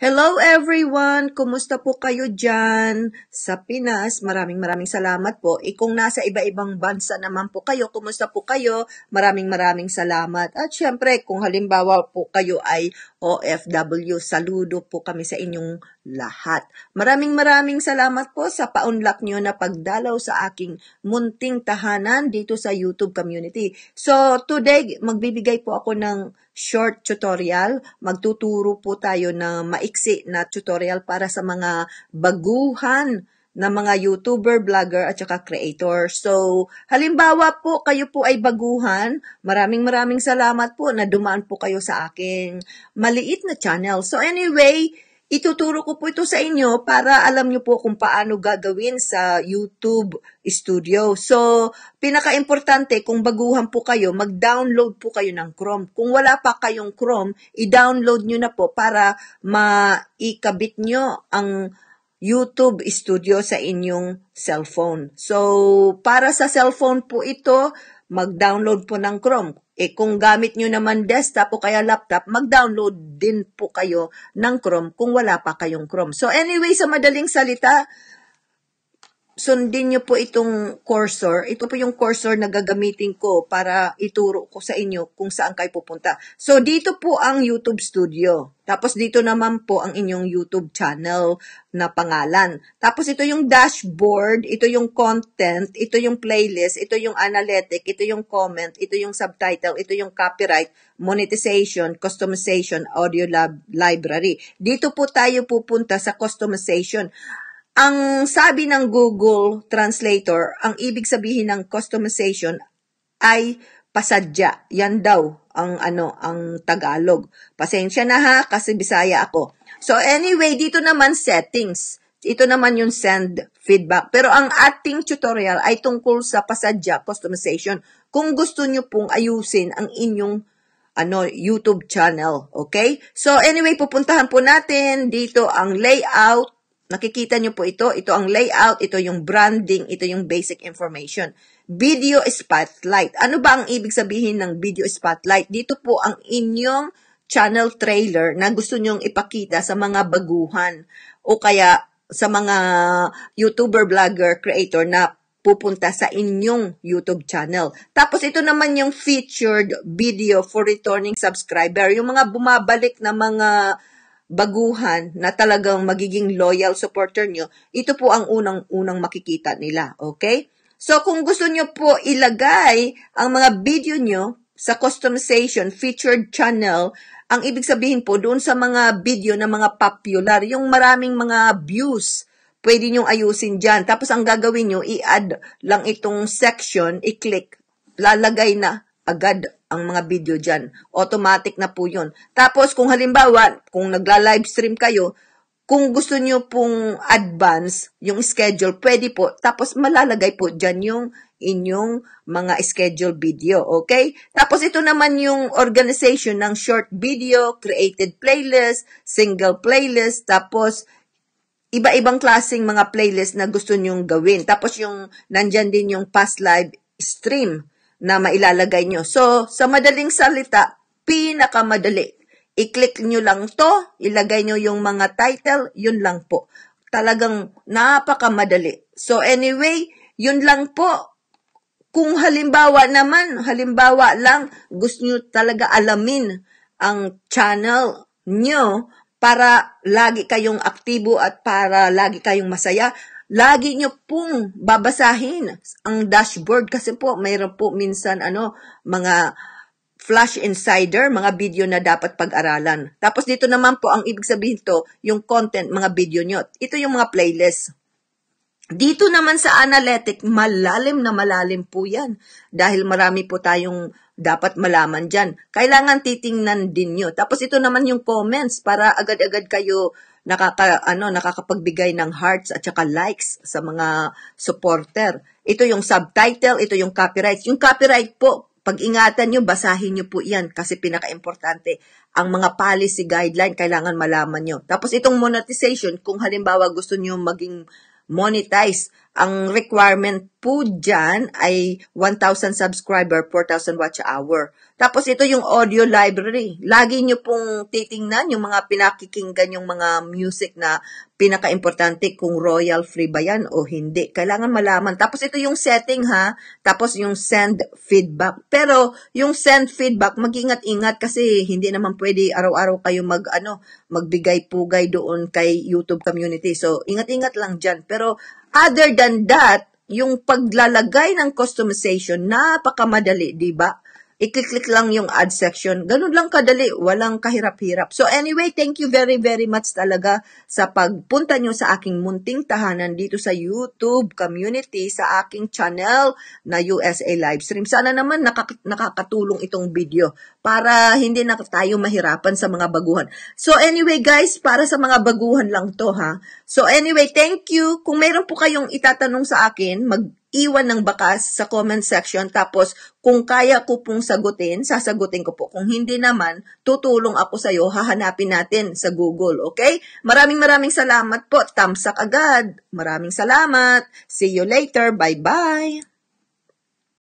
Hello everyone! Kumusta po kayo dyan sa Pinas? Maraming maraming salamat po. E kung nasa iba-ibang bansa naman po kayo, kumusta po kayo? Maraming maraming salamat. At syempre, kung halimbawa po kayo ay OFW. Saludo po kami sa inyong lahat. Maraming maraming salamat po sa paunlak nyo na pagdalaw sa aking munting tahanan dito sa YouTube community. So today, magbibigay po ako ng short tutorial. Magtuturo po tayo ng maiksi na tutorial para sa mga baguhan ng mga YouTuber, vlogger, at saka creator. So, halimbawa po, kayo po ay baguhan. Maraming maraming salamat po na dumaan po kayo sa aking maliit na channel. So, anyway, ituturo ko po ito sa inyo para alam niyo po kung paano gagawin sa YouTube Studio. So, pinaka-importante kung baguhan po kayo, mag-download po kayo ng Chrome. Kung wala pa kayong Chrome, i-download niyo na po para maikabit niyo ang YouTube Studio sa inyong cellphone. So, para sa cellphone po ito, mag-download po ng Chrome. Eh kung gamit nyo naman desktop o kaya laptop, mag-download din po kayo ng Chrome kung wala pa kayong Chrome. So anyway, sa madaling salita, sundin niyo po itong cursor. Ito po yung cursor na gagamitin ko para ituro ko sa inyo kung saan kayo pupunta. So, dito po ang YouTube Studio. Tapos, dito naman po ang inyong YouTube channel na pangalan. Tapos, ito yung dashboard, ito yung content, ito yung playlist, ito yung analytic, ito yung comment, ito yung subtitle, ito yung copyright, monetization, customization, audio lab, library. Dito po tayo pupunta sa customization. Customization ang sabi ng Google Translator, ang ibig sabihin ng customization ay pasadya. Yan daw ang ano, ang Tagalog. Pasensya na ha kasi Bisaya ako. So anyway, dito naman settings. Ito naman yung send feedback. Pero ang ating tutorial ay tungkol sa pasadya customization. Kung gusto nyo pong ayusin ang inyong ano, YouTube channel. Okay? So anyway, pupuntahan po natin dito ang layout Nakikita nyo po ito. Ito ang layout, ito yung branding, ito yung basic information. Video Spotlight. Ano ba ang ibig sabihin ng Video Spotlight? Dito po ang inyong channel trailer na gusto nyong ipakita sa mga baguhan o kaya sa mga YouTuber, blogger, creator na pupunta sa inyong YouTube channel. Tapos ito naman yung featured video for returning subscriber, yung mga bumabalik na mga baguhan na talagang magiging loyal supporter nyo, ito po ang unang-unang makikita nila. Okay? So, kung gusto nyo po ilagay ang mga video nyo sa customization featured channel, ang ibig sabihin po doon sa mga video na mga popular, yung maraming mga views, pwede nyong ayusin dyan. Tapos ang gagawin nyo, i-add lang itong section, i-click, lalagay na agad ang mga video dyan. Automatic na po yun. Tapos kung halimbawa, kung nagla-live stream kayo, kung gusto nyo pong advance yung schedule, pwede po. Tapos malalagay po dyan yung inyong mga schedule video, okay? Tapos ito naman yung organization ng short video, created playlist, single playlist, tapos iba-ibang klaseng mga playlist na gusto nyong gawin. Tapos yung nandyan din yung past live stream na mailalagay nyo. So, sa madaling salita, pinakamadali. I-click nyo lang to, ilagay nyo yung mga title, yun lang po. Talagang napakamadali. So, anyway, yun lang po. Kung halimbawa naman, halimbawa lang, gusto nyo talaga alamin ang channel nyo para lagi kayong aktibo at para lagi kayong masaya, Lagi nyo pong babasahin ang dashboard kasi po mayroon po minsan ano, mga Flash Insider, mga video na dapat pag-aralan. Tapos dito naman po, ang ibig sabihin to, yung content, mga video nyo. Ito yung mga playlist. Dito naman sa analytic, malalim na malalim po yan. Dahil marami po tayong dapat malaman dyan. Kailangan titingnan din nyo. Tapos ito naman yung comments para agad-agad kayo nakaka ano nakakapagbigay ng hearts at saka likes sa mga supporter. Ito yung subtitle, ito yung copyright. Yung copyright po, pag-ingatan niyo, basahin niyo po yan kasi pinakaimportante Ang mga policy guideline, kailangan malaman niyo. Tapos itong monetization, kung halimbawa gusto niyo maging monetize ang requirement po dyan ay 1,000 subscriber, 4,000 watch hour. Tapos ito yung audio library. Lagi nyo pong titingnan yung mga pinakikinggan yung mga music na pinaka-importante kung royal free ba yan o hindi. Kailangan malaman. Tapos ito yung setting ha. Tapos yung send feedback. Pero yung send feedback, mag-ingat-ingat kasi hindi naman pwede araw-araw kayo mag, ano, magbigay-pugay doon kay YouTube community. So, ingat-ingat lang dyan. Pero Other than that, yung paglalagay ng customization, napakamadali, di ba? i-click lang yung ad section. Ganun lang kadali, walang kahirap-hirap. So anyway, thank you very very much talaga sa pagpunta nyo sa aking munting tahanan dito sa YouTube community, sa aking channel na USA Livestream. Sana naman nakak- nakakatulong itong video para hindi na tayo mahirapan sa mga baguhan. So anyway guys, para sa mga baguhan lang to ha. So anyway, thank you. Kung meron po kayong itatanong sa akin, mag iwan ng bakas sa comment section tapos kung kaya ko pong sagutin, sasagutin ko po. Kung hindi naman, tutulong ako sa iyo, hahanapin natin sa Google, okay? Maraming maraming salamat po. Thumbs up agad. Maraming salamat. See you later. Bye-bye.